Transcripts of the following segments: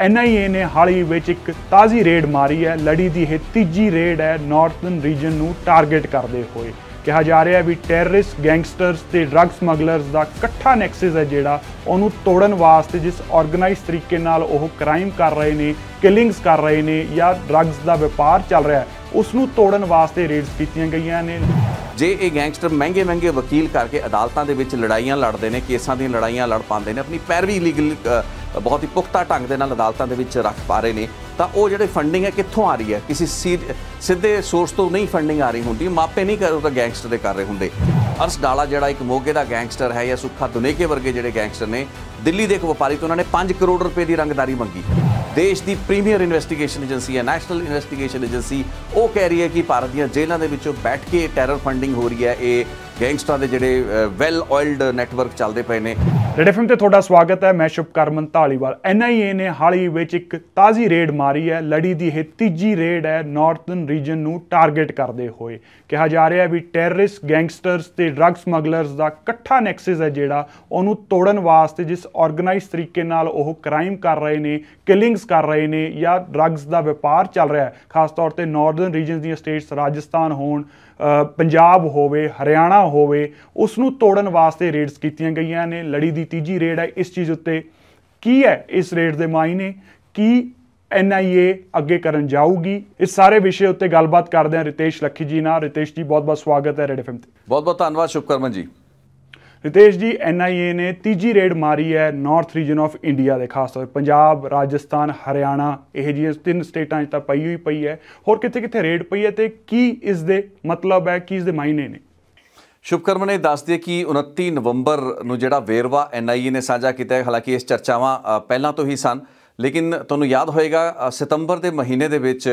NIA ਨੇ ਹਾਲੀ ਵਿੱਚ ਇੱਕ ਤਾਜ਼ੀ ਰੇਡ ਮਾਰੀ ਹੈ ਲੜੀ ਦੀ ਇਹ ਤੀਜੀ ਰੇਡ ਹੈ ਨਾਰਥਰਨ ਰੀਜਨ ਨੂੰ ਟਾਰਗੇਟ ਕਰਦੇ ਹੋਏ ਕਿਹਾ ਜਾ ਰਿਹਾ ਹੈ ਵੀ ਟੈਰਰਿਸਟ ਗੈਂਗਸਟਰਸ ਤੇ ਡਰੱਗ ਸਮਗਲਰਸ ਦਾ ਇਕੱਠਾ ਨੈਕਸਸ ਹੈ ਜਿਹੜਾ ਉਹਨੂੰ ਤੋੜਨ ਵਾਸਤੇ ਜਿਸ ਆਰਗੇਨਾਈਜ਼ਡ ਤਰੀਕੇ ਨਾਲ ਉਹ ਕ੍ਰਾਈਮ ਕਰ ਰਹੇ ਨੇ ਕਿਲਿੰਗਸ ਕਰ ਰਹੇ ਨੇ ਜਾਂ ਡਰੱਗਸ ਦਾ ਵਪਾਰ ਚੱਲ ਰਿਹਾ ਹੈ ਉਸ ਨੂੰ ਤੋੜਨ ਵਾਸਤੇ ਰੇਡਸ ਕੀਤੀਆਂ ਗਈਆਂ ਨੇ ਜੇ ਇਹ ਗੈਂਗਸਟਰ ਮਹਿੰਗੇ ਮਹਿੰਗੇ ਵਕੀਲ ਕਰਕੇ ਅਦਾਲਤਾਂ ਦੇ ਵਿੱਚ ਲੜਾਈਆਂ ਲੜਦੇ ਨੇ ਕੇਸਾਂ ਦੀਆਂ ਲੜਾਈਆਂ ਲੜ ਪਾਉਂਦੇ ਨੇ ਆਪਣੀ ਪੈਰਵੀ ਇਲੀਗਲ ਬਹੁਤ ਹੀ ਪੁਖਤਾ ਢੰਗ ਦੇ ਨਾਲ ਅਦਾਲਤਾਂ ਦੇ ਵਿੱਚ ਰੱਖ ਪਾ ਰਹੇ ਨੇ ਤਾਂ ਉਹ ਜਿਹੜੇ ਫੰਡਿੰਗ ਹੈ ਕਿੱਥੋਂ ਆ ਰਹੀ ਹੈ ਕਿਸੇ ਸਿੱਧੇ ਸੋਰਸ ਤੋਂ ਨਹੀਂ ਫੰਡਿੰਗ ਆ ਰਹੀ ਹੁੰਦੀ ਮਾਪੇ ਨਹੀਂ ਕਰ ਉਹ ਤਾਂ ਗੈਂਗਸਟਰ ਦੇ ਕਰ ਰਹੇ ਹੁੰਦੇ ਅਰਸ ਡਾਲਾ ਜਿਹੜਾ ਇੱਕ ਮੋਗੇ ਦਾ ਗੈਂਗਸਟਰ ਹੈ ਜਾਂ ਸੁੱਖਾ ਦੁਨੇਕੇ ਵਰਗੇ ਜਿਹੜੇ ਗੈਂਗਸਟਰ ਨੇ ਦਿੱਲੀ ਦੇ ਇੱਕ ਵਪਾਰੀ ਤੋਂ ਉਹਨਾਂ ਨੇ 5 ਕਰੋੜ ਰੁਪਏ ਦੀ ਰੰਗਦਾਰੀ ਮੰਗੀ ਦੇਸ਼ ਦੀ ਪ੍ਰੀਮੀਅਰ ਇਨਵੈਸਟੀਗੇਸ਼ਨ ਏਜੰਸੀ ਹੈ ਨੈਸ਼ਨਲ ਇਨਵੈਸਟੀਗੇਸ਼ਨ ਏਜੰਸੀ ਉਹ ਕਹਿ ਰਹੀ ਹੈ ਕਿ ਭਾਰਤ ਦੀਆਂ ਜੇਲ੍ਹਾਂ ਦੇ ਵਿੱਚੋਂ ਬੈਠ ਕੇ ਟੈਰਰ ਫੰਡਿੰਗ ਹੋ ਰਹੀ ਹੈ ਇਹ ਗੈਂਗਸਟਰਾਂ ਦੇ ਜਿਹੜੇ ਵੈਲ ਆਇਲਡ ਨੈਟਵਰਕ ਚੱਲਦੇ ਪਏ ਨੇ ਰੈਡ ਐਫਐਮ ਤੇ ਤੁਹਾਡਾ ਸਵਾਗਤ ਹੈ ਮੈਂ ਸ਼ੁਭਕਰਮਨ ਢਾਲੀਵਾਲ ਐਨਆਈਏ ਨੇ ਹਾਲੀ ਵਿੱਚ ਇੱਕ ਤਾਜ਼ੀ ਰੇਡ ਮਾਰੀ ਹੈ ਲੜੀ ਦੀ ਇਹ ਤੀਜੀ ਰੇਡ ਹੈ ਨਾਰਥਨ ਰੀਜਨ ਨੂੰ ਟਾਰਗੇਟ ਕਰਦੇ ਹੋਏ ਕਿਹਾ ਜਾ ਰਿਹਾ ਵੀ ਟੈਰਰਿਸਟ ਗੈਂਗਸਟਰਸ ਤੇ ਡਰੱਗ ਸਮਗਲਰਸ ਦਾ ਇਕੱਠਾ ਨੈਕਸਸ ਹੈ ਜਿਹੜਾ ਉਹਨੂੰ ਤੋੜਨ ਵਾਸਤੇ ਜਿਸ ਆਰਗੇਨਾਈਜ਼ ਤਰੀਕੇ ਨਾਲ ਉਹ ਕ੍ਰਾਈਮ ਕਰ ਰਹੇ ਨੇ ਕਿਲਿੰਗਸ ਕਰ ਰਹੇ ਨੇ ਜਾਂ ਡਰੱਗਸ ਦਾ ਵਪਾਰ ਚੱਲ ਰਿਹਾ ਹੈ ਖਾਸ ਤੌਰ ਤੇ ਨਾਰਥਰਨ ਰੀਜਨਸ ਦੀਆਂ ਸਟੇਟਸ ਰਾਜਸਥਾਨ ਹੋਣ ਪੰਜਾਬ ਹੋਵੇ ਹਰਿਆਣਾ ਹੋਵੇ ਉਸ ਨੂੰ ਤੋੜਨ ਵਾਸਤੇ ਰੇਡਸ ਕੀਤੀਆਂ ਗਈਆਂ ਨੇ ਲੜੀ ਦੀ ਤੀਜੀ ਰੇਡ ਹੈ ਇਸ ਚੀਜ਼ ਉੱਤੇ ਕੀ ਹੈ ਇਸ ਰੇਡ ਦੇ ਮਾਇਨੇ ਕੀ ਐਨਆਈਏ ਅੱਗੇ ਕਰਨ ਜਾਊਗੀ ਇਸ ਸਾਰੇ ਵਿਸ਼ੇ ਉੱਤੇ ਗੱਲਬਾਤ ਕਰਦੇ ਹਾਂ ਰਿਤੇਸ਼ ਲੱਖੀ ਜੀ ਨਾਲ ਰਿਤੇਸ਼ ਜੀ ਬਹੁਤ ਬਹੁਤ ਸਵਾਗਤ ਹੈ ਰੈਡ ਐਫਐਮ ਤੇ ਬਹੁਤ ਬਹੁਤ ਧੰਨਵਾਦ ਸ਼ੁਭਕਰਮਨ ਜੀ ਰਿਤੇਸ਼ ਜੀ ਐਨਆਈਏ ਨੇ ਤੀਜੀ ਰੇਡ ਮਾਰੀ ਹੈ ਨਾਰਥ ਰੀਜਨ ਆਫ ਇੰਡੀਆ ਦੇ ਖਾਸ ਤੌਰ ਪੰਜਾਬ ਰਾਜਸਥਾਨ ਹਰਿਆਣਾ ਇਹ ਜੀ ਤਿੰਨ ਸਟੇਟਾਂ 'ਚ ਤਾਂ ਪਈ ਹੋਈ ਪਈ ਹੈ ਹੋਰ ਕਿੱਥੇ ਕਿੱਥੇ ਰੇਡ ਪਈ ਹੈ ਤੇ ਕੀ ਇਸ ਦੇ ਮਤਲਬ ਹੈ ਕੀ ਇਸ ਦੇ ਮਾਇਨੇ ਨੇ ਸ਼ੁਭਕਰਮ ਨੇ ਦੱਸ ਦਿਆ ਕਿ 29 ਨਵੰਬਰ ਨੂੰ ਜਿਹੜਾ ਵੇਰਵਾ ਐਨਆਈਏ ਨੇ ਸਾਂਝਾ ਕੀਤਾ ਹੈ ਹਾਲਾਂਕਿ ਇਸ ਚਰਚਾਵਾਂ ਪਹਿਲਾਂ ਤੋਂ ਹੀ ਸਨ ਲੇਕਿਨ ਤੁਹਾਨੂੰ ਯਾਦ ਹੋਏਗਾ ਸਤੰਬਰ ਦੇ ਮਹੀਨੇ ਦੇ ਵਿੱਚ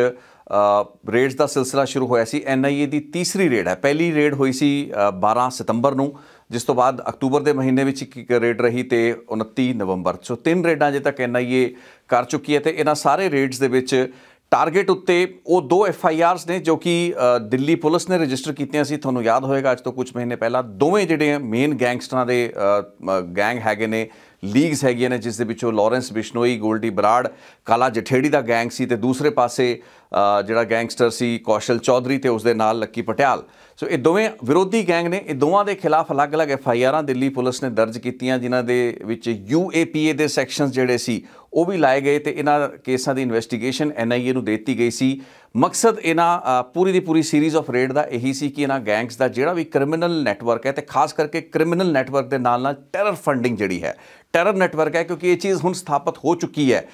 ਰੇਡਸ ਦਾ ਸਿਲਸਿਲਾ ਸ਼ੁਰੂ ਹੋਇਆ ਸੀ ਐਨਆਈਏ ਦੀ ਤੀਸਰੀ ਰੇਡ ਹੈ ਪਹਿਲੀ ਰੇਡ ਹੋਈ ਸੀ 12 ਸਤੰਬਰ ਨੂੰ ਜਿਸ ਤੋਂ ਬਾਅਦ ਅਕਤੂਬਰ ਦੇ ਮਹੀਨੇ ਵਿੱਚ ਇੱਕ ਰੇਡ ਰਹੀ ਤੇ 29 ਨਵੰਬਰ ਸੋ ਤਿੰਨ ਰੇਡਾਂ ਜੇ ਤੱਕ ਐਨਆਈਏ ਕਰ ਚੁੱਕੀ ਹੈ ਤੇ ਇਹਨਾਂ ਸਾਰੇ ਰੇਡਸ ਦੇ ਵਿੱਚ ਟਾਰਗੇਟ ਉੱਤੇ ਉਹ ਦੋ ਐਫਆਈਆਰਸ ਨੇ ਜੋ ਕਿ ਦਿੱਲੀ ਪੁਲਿਸ ਨੇ ਰਜਿਸਟਰ ਕੀਤੀਆਂ ਸੀ ਤੁਹਾਨੂੰ ਯਾਦ ਹੋਵੇਗਾ ਅੱਜ ਤੋਂ ਕੁਝ ਮਹੀਨੇ ਪਹਿਲਾਂ ਦੋਵੇਂ ਜਿਹੜੇ ਮੇਨ ਗੈਂਗਸਟਰਾਂ ਦੇ ਗੈਂਗ ਹੈਗੇ ਨੇ ਲੀਗਸ ਹੈਗੀਆਂ ਨੇ ਜਿਸ ਦੇ ਵਿੱਚੋਂ ਲਾਰੈਂਸ ਬਿਸ਼ਨੋਈ ਗੋਲਡੀ ਬਰਾੜ ਕਾਲਾ ਜਠੇੜੀ ਦਾ ਗੈਂਗ ਸੀ ਤੇ ਦੂਸਰੇ ਪਾਸੇ ਜਿਹੜਾ ਗੈਂਗਸਟਰ ਸੀ ਕੌਸ਼ਲ ਚੌਧਰੀ ਤੇ ਉਸ ਦੇ ਨਾਲ ਲੱਕੀ ਪਟਿਆਲ ਸੋ ਇਹ ਦੋਵੇਂ ਵਿਰੋਧੀ ਗੈਂਗ ਨੇ ਇਹ ਦੋਵਾਂ ਦੇ ਖਿਲਾਫ ਅਲੱਗ-ਅਲੱਗ ਐਫ ਆਈ ਆਰਾਂ ਦਿੱਲੀ ਪੁਲਿਸ ਨੇ ਦਰਜ ਕੀਤੀਆਂ ਜਿਨ੍ਹਾਂ ਦੇ ਵਿੱਚ ਯੂ ਏ ਪੀ ਏ ਦੇ ਸੈਕਸ਼ਨਸ ਜਿਹੜੇ ਸੀ ਉਹ ਵੀ ਲਾਏ ਗਏ ਤੇ ਇਹਨਾਂ ਕੇਸਾਂ ਦੀ ਇਨਵੈਸਟੀਗੇਸ਼ਨ ਐਨ ਆਈ ਏ ਨੂੰ ਦਿੱਤੀ ਗਈ ਸੀ ਮਕਸਦ ਇਹਨਾਂ ਪੂਰੀ ਦੀ ਪੂਰੀ ਸੀਰੀਜ਼ ਆਫ ਰੇਡ ਦਾ ਇਹੀ ਸੀ ਕਿ ਇਹਨਾਂ ਗੈਂਗਸ ਦਾ ਜਿਹੜਾ ਵੀ ਕ੍ਰਿਮੀਨਲ ਨੈਟਵਰਕ ਹੈ ਤੇ ਖਾਸ ਕਰਕੇ ਕ੍ਰਿਮੀਨਲ ਨੈਟਵਰਕ ਦੇ ਨਾਲ ਨਾਲ ਟੈਰਰ ਫੰਡਿੰਗ ਜਿਹੜੀ ਹੈ ਟੈਰਰ ਨੈਟਵਰਕ ਹੈ ਕਿਉਂਕਿ ਇਹ ਚੀਜ਼ ਹੁਣ ਸਥਾਪਿਤ ਹੋ ਚੁੱਕੀ ਹੈ